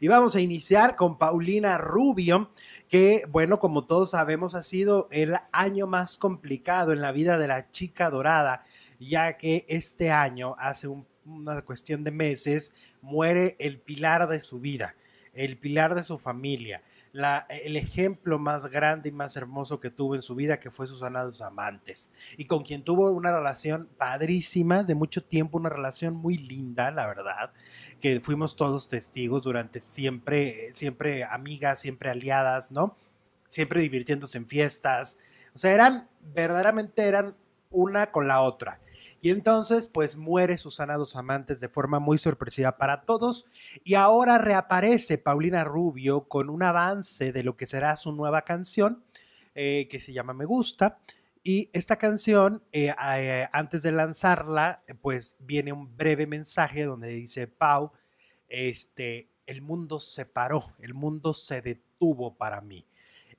Y vamos a iniciar con Paulina Rubio, que, bueno, como todos sabemos, ha sido el año más complicado en la vida de la chica dorada, ya que este año, hace una cuestión de meses, muere el pilar de su vida, el pilar de su familia el ejemplo más grande y más hermoso que tuvo en su vida, que fue Susana dos Amantes, y con quien tuvo una relación padrísima de mucho tiempo, una relación muy linda, la verdad, que fuimos todos testigos durante siempre, siempre amigas, siempre aliadas, ¿no? Siempre divirtiéndose en fiestas. O sea, eran, verdaderamente eran una con la otra. Y entonces, pues muere Susana Dos Amantes de forma muy sorpresiva para todos. Y ahora reaparece Paulina Rubio con un avance de lo que será su nueva canción, eh, que se llama Me Gusta. Y esta canción, eh, eh, antes de lanzarla, pues viene un breve mensaje donde dice, Pau, este, el mundo se paró, el mundo se detuvo para mí.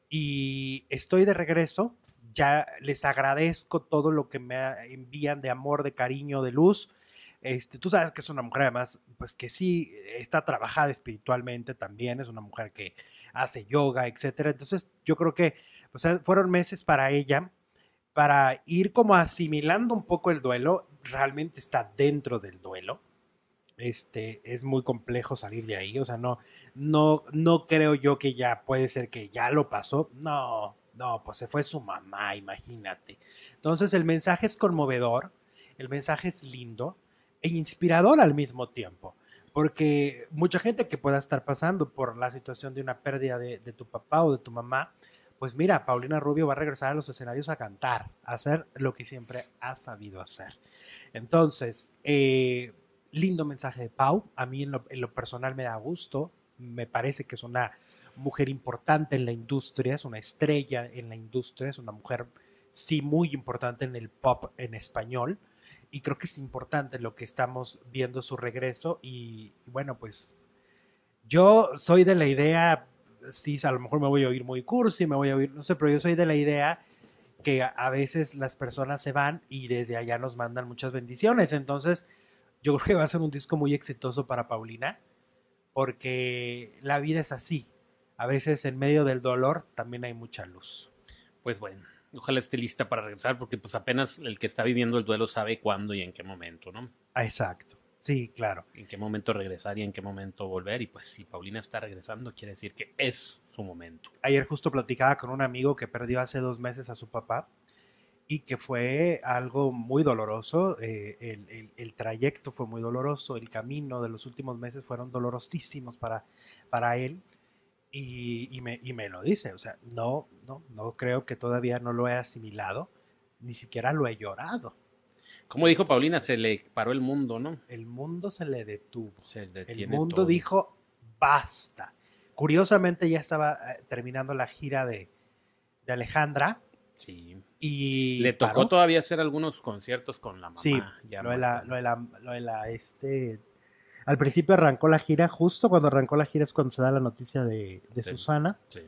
Y estoy de regreso, ya les agradezco todo lo que me envían de amor, de cariño, de luz. Este, tú sabes que es una mujer además, pues que sí está trabajada espiritualmente también, es una mujer que hace yoga, etcétera. Entonces yo creo que pues, eh, fueron meses para ella para ir como asimilando un poco el duelo. Realmente está dentro del duelo. Este, es muy complejo salir de ahí. O sea, no, no, no creo yo que ya puede ser que ya lo pasó. No, no, pues se fue su mamá, imagínate. Entonces el mensaje es conmovedor, el mensaje es lindo e inspirador al mismo tiempo, porque mucha gente que pueda estar pasando por la situación de una pérdida de, tu papá o de tu mamá, pues mira, Paulina Rubio va a regresar a los escenarios a cantar, a hacer lo que siempre ha sabido hacer. Entonces, eh, lindo mensaje de Pau, a mí en lo, en lo personal me da gusto, me parece que es una mujer importante en la industria, es una estrella en la industria, es una mujer sí muy importante en el pop en español. Y creo que es importante lo que estamos viendo su regreso. Y bueno, pues yo soy de la idea, sí, a lo mejor me voy a oír muy cursi, me voy a oír, no sé, pero yo soy de la idea que a veces las personas se van y desde allá nos mandan muchas bendiciones. Entonces, yo creo que va a ser un disco muy exitoso para Paulina, porque la vida es así a veces en medio del dolor también hay mucha luz. Pues bueno, ojalá esté lista para regresar porque pues apenas el que está viviendo el duelo sabe cuándo y en qué momento, ¿no? Ah, exacto. Sí, claro. En qué momento regresar y en qué momento volver. Y pues si Paulina está regresando, quiere decir que es su momento. Ayer justo platicaba con un amigo que perdió hace dos meses a su papá y que fue algo muy doloroso. Eh, el, trayecto fue muy doloroso, el camino de los últimos meses fueron dolorosísimos para, para él. Y, me, lo dice, o sea, no, no, no creo que todavía no lo he asimilado, ni siquiera lo he llorado. Como dijo Paulina, se le paró el mundo, ¿no? El mundo se le detuvo. el mundo dijo, basta. Curiosamente ya estaba eh, terminando la gira de, Alejandra. Sí. Y le tocó todavía hacer algunos conciertos con la mamá. Sí, ya lo, de la, lo, de la, lo de la, este, al principio arrancó la gira, justo cuando arrancó la gira es cuando se da la noticia de, Susana. Sí.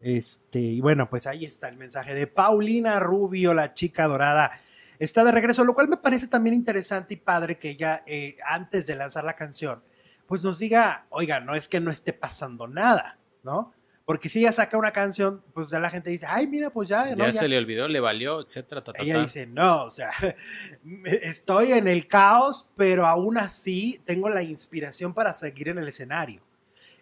Este, y bueno, pues ahí está el mensaje de Paulina Rubio, la chica dorada. Está de regreso, lo cual me parece también interesante y padre que ella, eh, antes de lanzar la canción, pues nos diga, oiga, no es que no esté pasando nada, ¿no? Porque si ella saca una canción, pues ya la gente dice, ay, mira, pues ya. Ya, se le olvidó, le valió, etcétera. Ta, ella dice, no, o sea, estoy en el caos, pero aún así tengo la inspiración para seguir en el escenario.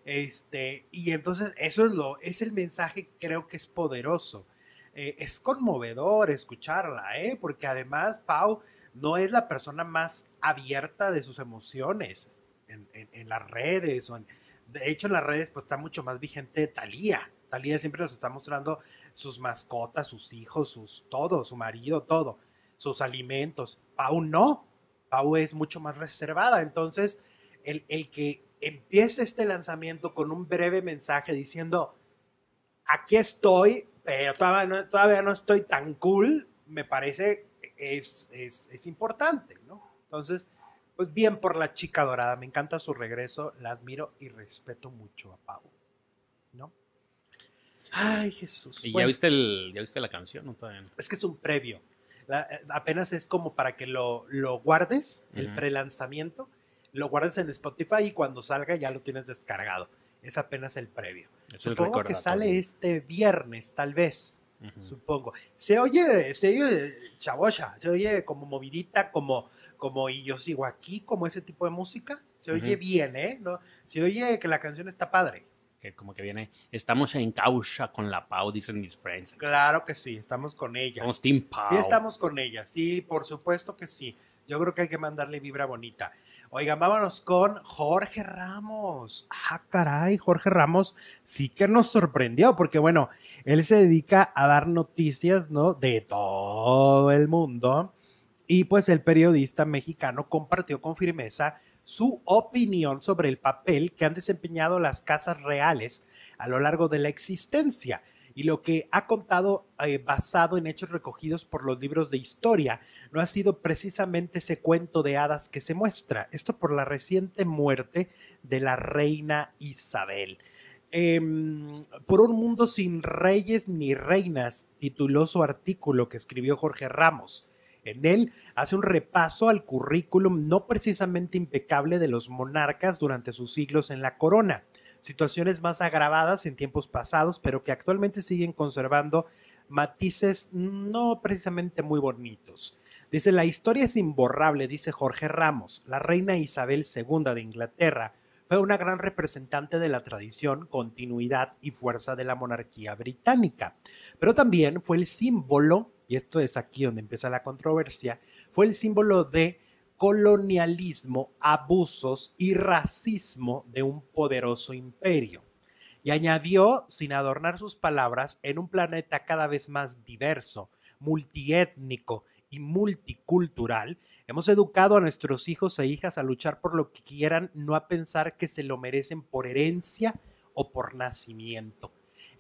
Este, y entonces eso es, lo, es el mensaje creo que es poderoso. Eh, es conmovedor escucharla, ¿eh? porque además Pau no es la persona más abierta de sus emociones en, en las redes o en, de hecho, en las redes pues está mucho más vigente Talía. Talía siempre nos está mostrando sus mascotas, sus hijos, sus todo, su marido, todo, sus alimentos. Pau no. Pau es mucho más reservada. Entonces, el, que empiece este lanzamiento con un breve mensaje diciendo, aquí estoy, pero todavía no, estoy tan cool, me parece es, es, importante, ¿no? Entonces, pues bien por la chica dorada, me encanta su regreso, la admiro y respeto mucho a Pau. ¿No? Ay, Jesús. ¿Y ya, viste el, ya viste la canción Es que es un previo. apenas es como para que lo, guardes, el prelanzamiento, lo guardes en Spotify y cuando salga ya lo tienes descargado. Es apenas el previo. Supongo que sale este viernes, tal vez. Supongo. Se oye, se oye se oye como movidita, como como y yo sigo aquí, como ese tipo de música. Se oye bien, ¿eh? No, se oye que la canción está padre. Que como que viene, estamos en causa con la Pau, dicen mis friends. Claro que sí, estamos con ella. Somos Team Pau. Sí, estamos con ella, sí, por supuesto que sí. Yo creo que hay que mandarle vibra bonita. Oigan, vámonos con Jorge Ramos. Ah, caray, Jorge Ramos sí que nos sorprendió, porque bueno, él se dedica a dar noticias, ¿no? De todo el mundo. Y pues el periodista mexicano compartió con firmeza su opinión sobre el papel que han desempeñado las casas reales a lo largo de la existencia y lo que ha contado eh, basado en hechos recogidos por los libros de historia no ha sido precisamente ese cuento de hadas que se muestra, esto por la reciente muerte de la reina Isabel. Em, por un mundo sin reyes ni reinas, tituló su artículo que escribió Jorge Ramos. En él hace un repaso al currículum no precisamente impecable de los monarcas durante sus siglos en la corona, situaciones más agravadas en tiempos pasados, pero que actualmente siguen conservando matices no precisamente muy bonitos. Dice, la historia es imborrable, dice Jorge Ramos, la reina Isabel II de Inglaterra fue una gran representante de la tradición, continuidad y fuerza de la monarquía británica, pero también fue el símbolo y esto es aquí donde empieza la controversia, fue el símbolo de colonialismo, abusos y racismo de un poderoso imperio. Y añadió, sin adornar sus palabras, en un planeta cada vez más diverso, multiétnico y multicultural, hemos educado a nuestros hijos e hijas a luchar por lo que quieran, no a pensar que se lo merecen por herencia o por nacimiento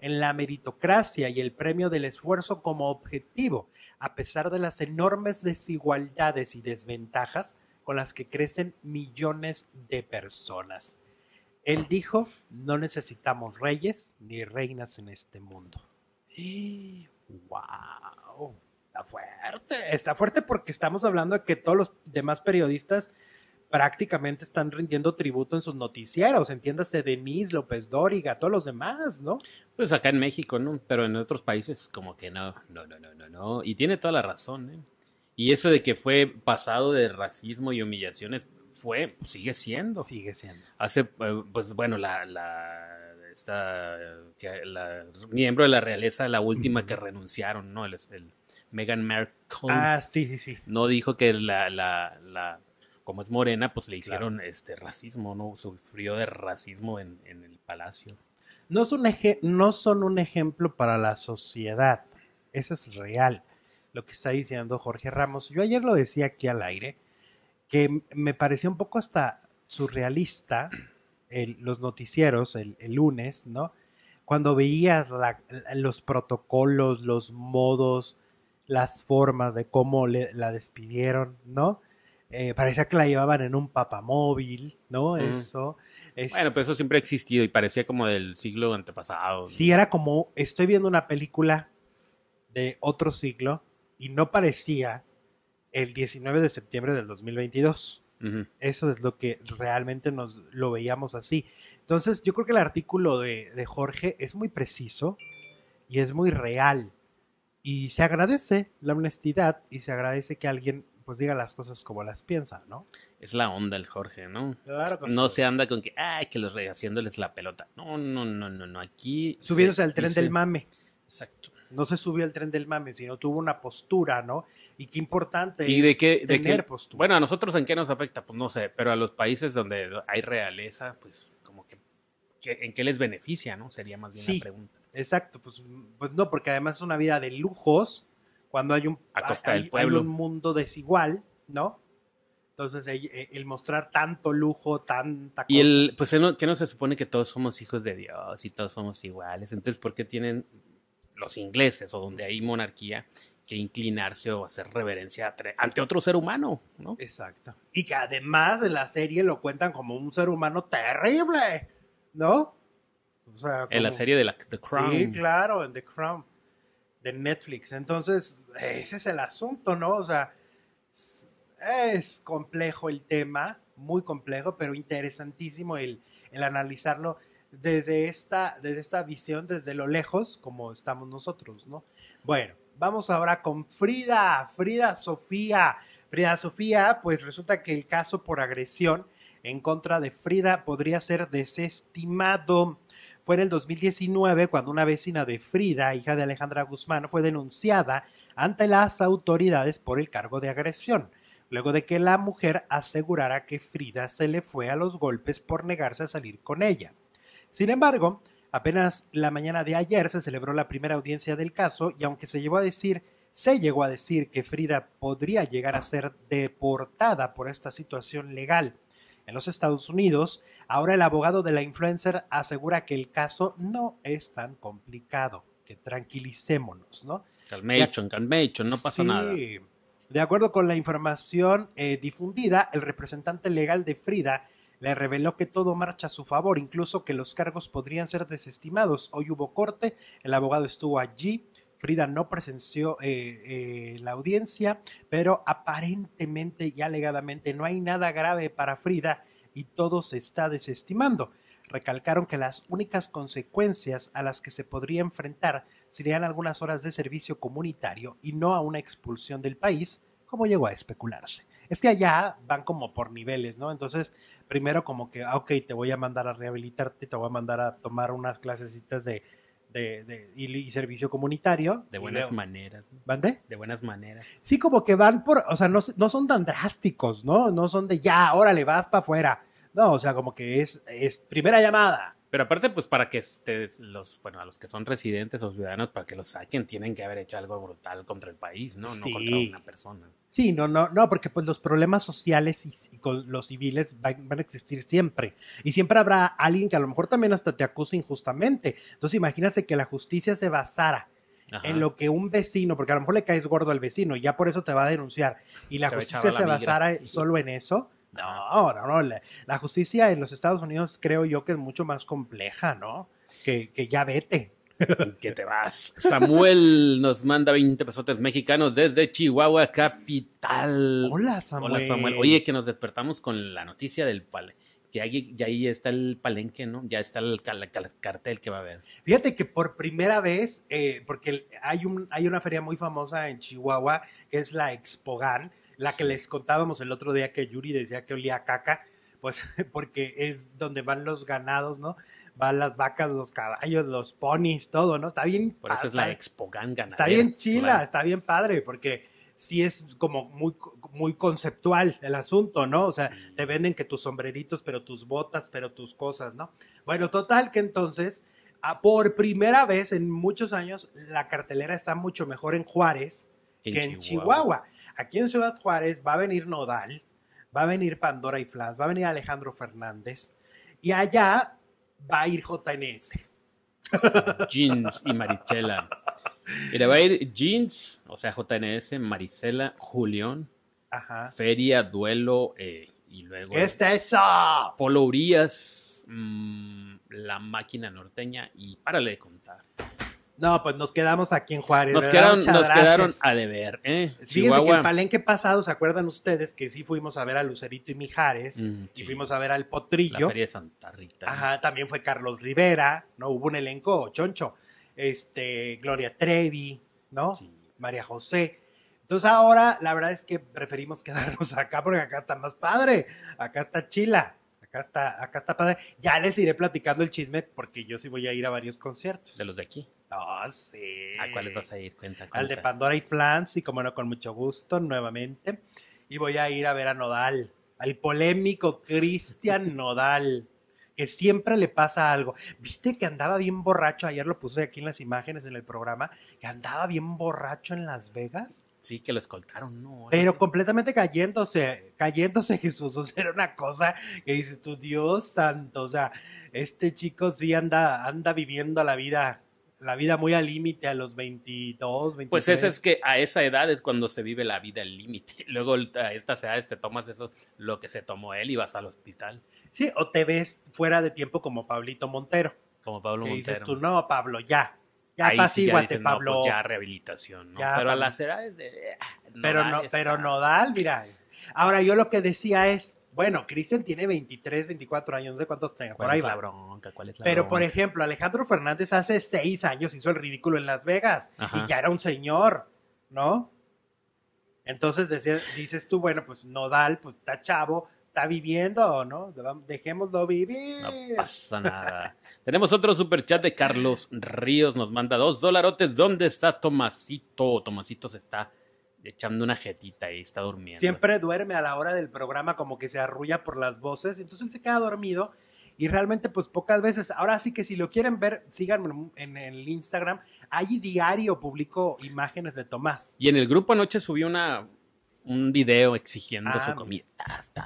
en la meritocracia y el premio del esfuerzo como objetivo, a pesar de las enormes desigualdades y desventajas con las que crecen millones de personas. Él dijo, no necesitamos reyes ni reinas en este mundo. Y, ¡Wow! Está fuerte, está fuerte porque estamos hablando de que todos los demás periodistas prácticamente están rindiendo tributo en sus noticieros, entiéndase Denise, López Dóriga, todos los demás, ¿no? Pues acá en México, ¿no? Pero en otros países como que no, no, no, no, no, no. Y tiene toda la razón, ¿eh? Y eso de que fue pasado de racismo y humillaciones fue, sigue siendo. Sigue siendo. Hace, eh, pues bueno, la, la esta, la, miembro de la realeza, la última que renunciaron, ¿no? El, el Meghan Markle. Ah, sí, sí, sí. No dijo que la, la, la como es morena, pues le hicieron este racismo, ¿no? Sufrió de racismo en, el palacio. No, es un eje no son un ejemplo para la sociedad. Eso es real. Lo que está diciendo Jorge Ramos. Yo ayer lo decía aquí al aire, que me pareció un poco hasta surrealista los noticieros el, lunes, ¿no? Cuando veías los protocolos, los modos, las formas de cómo le, la despidieron, ¿no? Eh, parecía que la llevaban en un papamóvil, ¿no? Eso. Bueno, pero eso siempre ha existido y parecía como del siglo antepasado. Sí, era como, estoy viendo una película de otro siglo y no parecía el 19 de septiembre del 2022. Eso es lo que realmente nos lo veíamos así. Entonces, yo creo que el artículo de Jorge es muy preciso y es muy real. Y se agradece la honestidad y se agradece que alguien pues diga las cosas como las piensa, ¿no? Es la onda el Jorge, ¿no? Claro No se anda con que, ay, que los rey haciéndoles la pelota. No, no, no, no, no. Aquí. Subiéndose al tren del mame. Exacto. No se subió al tren del mame, sino tuvo una postura, ¿no? Y qué importante ¿Y es de qué, tener de Bueno, a nosotros en qué nos afecta, pues no sé, pero a los países donde hay realeza, pues como que, ¿en qué les beneficia, no? Sería más bien la pregunta. Exacto, pues, pues no, porque además es una vida de lujos, cuando hay un, pueblo hay un mundo desigual, ¿no? Entonces, e, el, mostrar tanto lujo, tanta cosa. Y el, pues, ¿qué no se supone que todos somos hijos de Dios y todos somos iguales? Entonces, ¿por qué tienen los ingleses o donde hay monarquía que inclinarse o hacer reverencia ante otro ser humano, ¿no? Exacto. Y que además en la serie lo cuentan como un ser humano terrible, ¿no? En la serie de The Crown. Sí, claro, en The Crown de Netflix. Entonces, ese es el asunto, ¿no? O sea, es, complejo el tema, muy complejo, pero interesantísimo el, el analizarlo desde esta, desde esta visión, desde lo lejos, como estamos nosotros, ¿no? Bueno, vamos ahora con Frida, Frida Sofía. Frida Sofía, pues resulta que el caso por agresión en contra de Frida podría ser desestimado fue en el 2019 cuando una vecina de Frida, hija de Alejandra Guzmán, fue denunciada ante las autoridades por el cargo de agresión, luego de que la mujer asegurara que Frida se le fue a los golpes por negarse a salir con ella. Sin embargo, apenas la mañana de ayer se celebró la primera audiencia del caso y aunque se llevó a decir se llegó a decir que Frida podría llegar a ser deportada por esta situación legal. En los Estados Unidos, Ahora el abogado de la influencer asegura que el caso no es tan complicado, que tranquilicémonos, ¿no? Calmation, calmation, no pasa sí. nada. De acuerdo con la información eh, difundida, el representante legal de Frida le reveló que todo marcha a su favor, incluso que los cargos podrían ser desestimados. Hoy hubo corte, el abogado estuvo allí, Frida no presenció eh, eh, la audiencia, pero aparentemente y alegadamente no hay nada grave para Frida y todo se está desestimando. Recalcaron que las únicas consecuencias a las que se podría enfrentar serían algunas horas de servicio comunitario y no a una expulsión del país, como llegó a especularse. Es que allá van como por niveles, ¿no? Entonces, primero como que, ah, ok, te voy a mandar a rehabilitarte, te voy a mandar a tomar unas clasecitas de y, servicio comunitario. De buenas maneras. ¿Van de? De buenas maneras. Sí, como que van por, o sea, no, no son tan drásticos, ¿no? No son de ya, órale, vas para afuera. No, o sea, como que es, es primera llamada, pero aparte, pues para que estés los, bueno, a los que son residentes o ciudadanos, para que los saquen, tienen que haber hecho algo brutal contra el país, ¿no? No contra una persona. Sí, no, no, no, porque pues los problemas sociales y, con los civiles van, a existir siempre. Y siempre habrá alguien que a lo mejor también hasta te acuse injustamente. Entonces imagínate que la justicia se basara en lo que un vecino, porque a lo mejor le caes gordo al vecino y ya por eso te va a denunciar, y la justicia se basara solo en eso, no, no, no. La, justicia en los Estados Unidos creo yo que es mucho más compleja, ¿no? Que, que ya vete. Que te vas. Samuel nos manda 20 pesotes mexicanos desde Chihuahua, capital. Hola, Samuel. Hola, Samuel. Oye, que nos despertamos con la noticia del pal que ahí, ya ahí está el palenque, ¿no? Ya está el, cartel que va a haber. Fíjate que por primera vez, eh, porque hay, un, hay una feria muy famosa en Chihuahua, que es la Expogan, la que les contábamos el otro día que Yuri decía que olía a caca, pues porque es donde van los ganados, ¿no? Van las vacas, los caballos, los ponis, todo, ¿no? Está bien. Por eso es la Expo Está bien chila, está bien padre, porque sí es como muy, muy conceptual el asunto, ¿no? O sea, te venden que tus sombreritos, pero tus botas, pero tus cosas, ¿no? Bueno, total que entonces, ah, por primera vez en muchos años, la cartelera está mucho mejor en Juárez que en Chihuahua. Aquí en Ciudad Juárez va a venir Nodal, va a venir Pandora y Flash, va a venir Alejandro Fernández y allá va a ir JNS. Jeans y Marichela. Mira, va a ir Jeans, o sea, JNS, Maricela, Julión, Feria, Duelo eh, y luego. ¿Qué es eso? Polo Urias, mm, La Máquina Norteña y párale de contar. No, pues nos quedamos aquí en Juárez. Nos, quedaron, nos quedaron a deber. ¿eh? Fíjense que el palenque pasado, ¿se acuerdan ustedes que sí fuimos a ver a Lucerito y Mijares? Mm, y fuimos a ver al Potrillo. La Feria de Santa Rita. Ajá, también fue Carlos Rivera, ¿no? Hubo un elenco choncho. Este, Gloria Trevi, ¿no? Sí. María José. Entonces ahora la verdad es que preferimos quedarnos acá porque acá está más padre. Acá está chila. Acá está, acá está padre. Ya les iré platicando el chisme porque yo sí voy a ir a varios conciertos. De los de aquí sí. ¿A cuáles vas a ir? Cuenta, Al de Pandora y Flans, y como no, con mucho gusto, nuevamente. Y voy a ir a ver a Nodal, al polémico Cristian Nodal, que siempre le pasa algo. ¿Viste que andaba bien borracho? Ayer lo puse aquí en las imágenes en el programa, que andaba bien borracho en Las Vegas. Sí, que lo escoltaron, no. Pero completamente cayéndose, cayéndose Jesús. O sea, era una cosa que dices tú, Dios santo. O sea, este chico sí anda, anda viviendo la vida la vida muy al límite a los 22, 23. Pues eso es que a esa edad es cuando se vive la vida al límite. Luego a estas edades te tomas eso, lo que se tomó él y vas al hospital. Sí, o te ves fuera de tiempo como Pablito Montero. Como Pablo Montero. dices tú, no, Pablo, ya. Ya pasíguate, pues Pablo. ya rehabilitación, ¿no? pero a las edades de... Ah, pero, no, pero Nodal, mira, Ahora, yo lo que decía es, bueno, Cristian tiene 23, 24 años, no sé cuántos tenga, por ahí va. ¿Cuál es la Pero, por ejemplo, Alejandro Fernández hace seis años hizo el ridículo en Las Vegas y ya era un señor, ¿no? Entonces dices tú, bueno, pues Nodal, pues está chavo, está viviendo, ¿no? Dejémoslo vivir. No pasa nada. Tenemos otro super chat de Carlos Ríos, nos manda dos dolarotes. ¿Dónde está Tomasito? Tomasito se está echando una jetita y está durmiendo. Siempre duerme a la hora del programa, como que se arrulla por las voces, entonces él se queda dormido y realmente pues pocas veces. Ahora sí que si lo quieren ver, síganme en el Instagram. Allí diario publico imágenes de Tomás. Y en el grupo anoche subió una, un video exigiendo su ah, comida.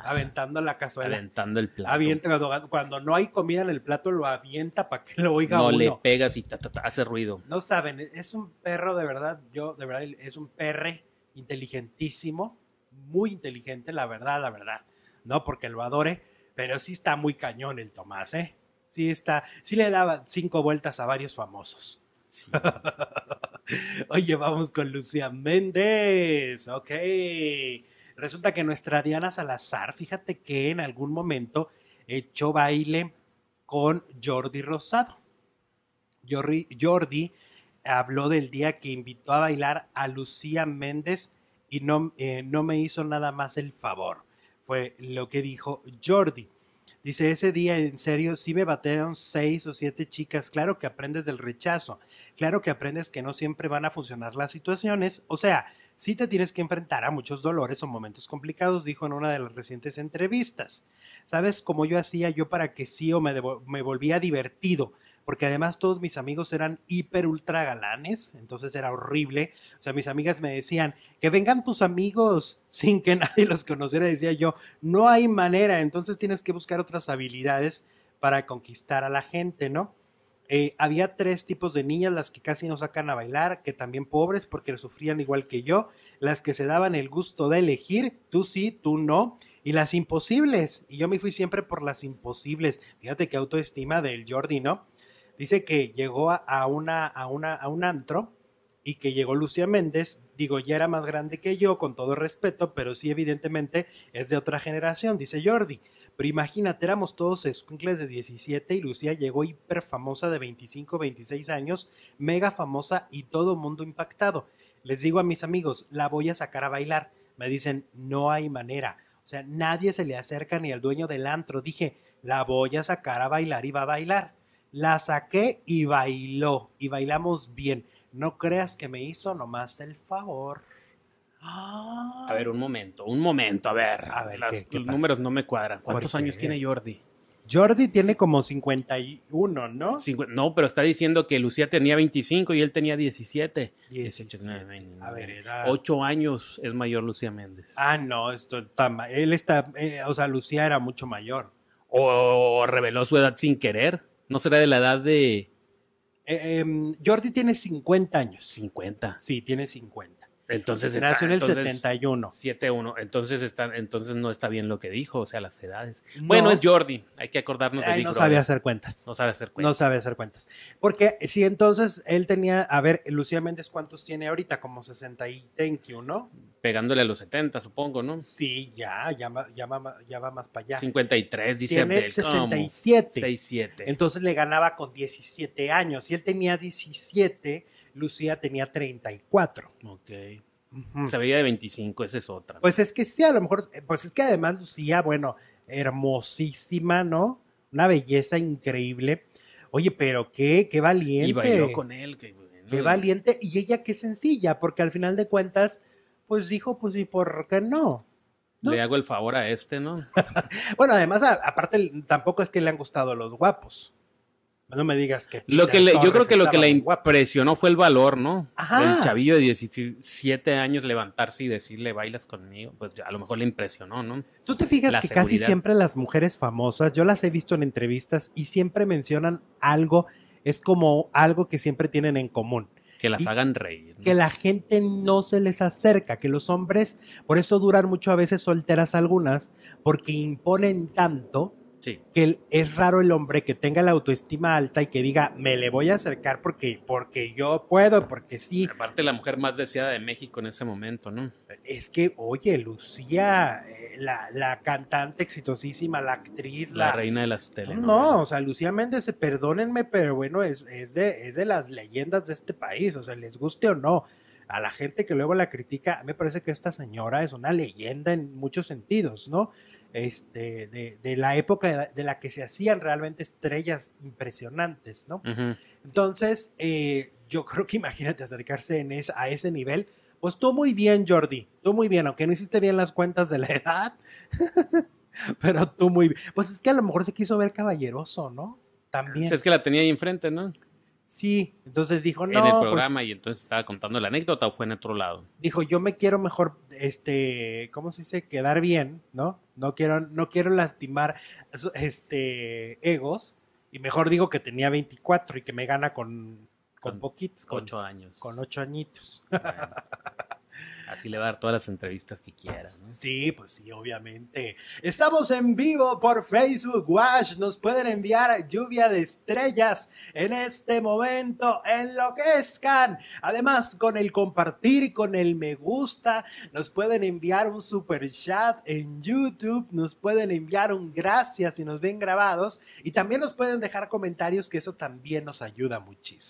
Aventando la cazuela. Aventando el plato. cuando, no hay comida en el plato, lo avienta para que lo oiga uno. No le pegas y hace ruido. No saben, es un perro de verdad. Yo, de verdad, es un perre inteligentísimo, muy inteligente, la verdad, la verdad, ¿no? Porque lo adore, pero sí está muy cañón el Tomás, ¿eh? Sí está, sí le daba cinco vueltas a varios famosos. Sí. Oye, vamos con Lucía Méndez, ok. Resulta que nuestra Diana Salazar, fíjate que en algún momento echó baile con Jordi Rosado. Jordi, Jordi habló del día que invitó a bailar a Lucía Méndez y no, eh, no me hizo nada más el favor. Fue lo que dijo Jordi. Dice, ese día en serio sí me bateron seis o siete chicas. Claro que aprendes del rechazo. Claro que aprendes que no siempre van a funcionar las situaciones. O sea, sí te tienes que enfrentar a muchos dolores o momentos complicados, dijo en una de las recientes entrevistas. ¿Sabes cómo yo hacía yo para que sí o me, me volvía divertido? porque además todos mis amigos eran hiper ultra galanes, entonces era horrible. O sea, mis amigas me decían, que vengan tus amigos sin que nadie los conociera, decía yo, no hay manera, entonces tienes que buscar otras habilidades para conquistar a la gente, ¿no? Eh, había tres tipos de niñas, las que casi no sacan a bailar, que también pobres porque sufrían igual que yo, las que se daban el gusto de elegir, tú sí, tú no, y las imposibles. Y yo me fui siempre por las imposibles. Fíjate qué autoestima del Jordi, ¿no? Dice que llegó a, una, a, una, a un antro y que llegó Lucía Méndez, digo, ya era más grande que yo, con todo respeto, pero sí evidentemente es de otra generación, dice Jordi. Pero imagínate, éramos todos de 17 y Lucía llegó hiper famosa de 25, 26 años, mega famosa y todo mundo impactado. Les digo a mis amigos, la voy a sacar a bailar. Me dicen, no hay manera. O sea, nadie se le acerca ni al dueño del antro. Dije, la voy a sacar a bailar y va a bailar. La saqué y bailó. Y bailamos bien. No creas que me hizo nomás el favor. A ver, un momento, un momento. A ver, a los números no me cuadran. ¿Cuántos años tiene Jordi? Jordi tiene como 51, ¿no? no, pero está diciendo que Lucía tenía 25 y él tenía 17. 17. a ver, 8 años es mayor Lucía Méndez. Ah, no, esto está él está, eh, o sea, Lucía era mucho mayor. O reveló su edad sin querer. ¿No será de la edad de...? Eh, em, Jordi tiene 50 años. 50. Sí, tiene 50. Entonces Nació en el 71. 71. Entonces entonces no está bien lo que dijo, o sea, las edades. bueno, es Jordi, hay que acordarnos de Ay, No sabe hacer cuentas. No sabe hacer cuentas. No sabe hacer cuentas. Porque si entonces él tenía, a ver, Lucía Méndez, ¿cuántos tiene ahorita? Como 60 y thank ¿no? Pegándole a los 70, supongo, ¿no? Sí, ya, ya, ya, ya va más para allá. 53, dice. Tiene 67. 67. Entonces le ganaba con 17 años. Y él tenía 17, Lucía tenía 34. Ok. Se veía de 25, esa es otra. Pues es que sí, a lo mejor, eh, pues es que además Lucía, bueno, hermosísima, ¿no? Una belleza increíble. Oye, pero qué, qué valiente. Y bailó con él. qué valiente. Y ella qué sencilla, porque al final de cuentas, pues dijo, pues, ¿y por qué no? Le hago el favor a este, ¿no? bueno, además, aparte, tampoco es que le han gustado los guapos. No me digas que. Lo que yo creo que lo que le impresionó fue el valor, ¿no? Ajá. El chavillo de 17 años levantarse y decirle, bailas conmigo. Pues a lo mejor le impresionó, ¿no? Tú te fijas que casi siempre las mujeres famosas, yo las he visto en entrevistas y siempre mencionan algo, es como algo que siempre tienen en común. Que las hagan reír. Que la gente no se les acerca, que los hombres, por eso duran mucho a veces solteras algunas, porque imponen tanto que es raro el hombre que tenga la autoestima alta y que diga, me le voy a acercar porque, porque yo puedo, porque sí. Aparte, la mujer más deseada de México en ese momento, ¿no? Es que, oye, Lucía, eh, la, la cantante exitosísima, la actriz. La, reina de las telenovelas. No, o sea, Lucía Méndez, eh, perdónenme, pero bueno, es, es, de, es de las leyendas de este país, o sea, les guste o no a la gente que luego la critica, me parece que esta señora es una leyenda en muchos sentidos, ¿no? este, de, la época de la que se hacían realmente estrellas impresionantes, ¿no? Entonces, eh, yo creo que imagínate acercarse en a ese nivel. Pues tú muy bien, Jordi, tú muy bien, aunque no hiciste bien las cuentas de la edad, pero tú muy bien. Pues es que a lo mejor se quiso ver caballeroso, ¿no? También. Es que la tenía ahí enfrente, ¿no? Sí, entonces dijo, no. En el pues programa y entonces estaba contando la anécdota o fue en otro lado. Dijo, yo me quiero mejor, este, ¿cómo se dice? Quedar bien, ¿no? No quiero, no quiero lastimar, este, egos. Y mejor digo que tenía 24 y que me gana con, con, poquitos. Con ocho años. Con ocho añitos. Así le va a dar todas las entrevistas que quieran. Sí, pues sí, obviamente. Estamos en vivo por Facebook Watch. Nos pueden enviar lluvia de estrellas en este momento. Enloquezcan. Además, con el compartir, con el me gusta, nos pueden enviar un super chat en YouTube. Nos pueden enviar un gracias si nos ven grabados. Y también nos pueden dejar comentarios, que eso también nos ayuda muchísimo.